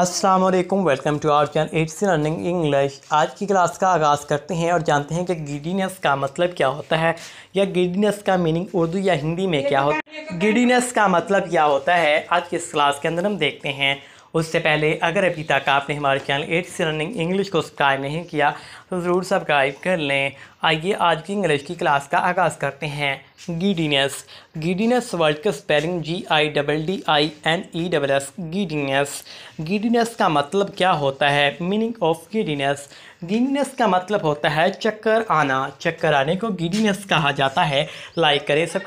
अस्सलाम वालेकुम welcome to our channel it's learning English आज की क्लास का आगाज़ करते हैं और जानते हैं कि गिडीनेस का मतलब क्या होता है या गिडीनेस का मीनिंग उर्दू या हिंदी में क्या होता है गिडीनेस का मतलब क्या होता है आज की इस क्लास के अंदर हम देखते हैं उससे पहले अगर अभी तक आपने हमारे चैनल एट्स रनिंग इंग्लिश को सब्सक्राइब नहीं किया तो ज़रूर सब्सक्राइब कर लें आइए आज की इंग्लिश की क्लास का आगाज़ करते हैं गीडीनेस गीडीनेस वर्ड का spelling G I double D I N E double S giddiness giddiness का मतलब क्या होता है मीनिंग ऑफ गीडीनेस गीडीनेस का मतलब होता है चक्कर आना चक्कर आने को गीडीनेस कहा जाता है लाइक करें सब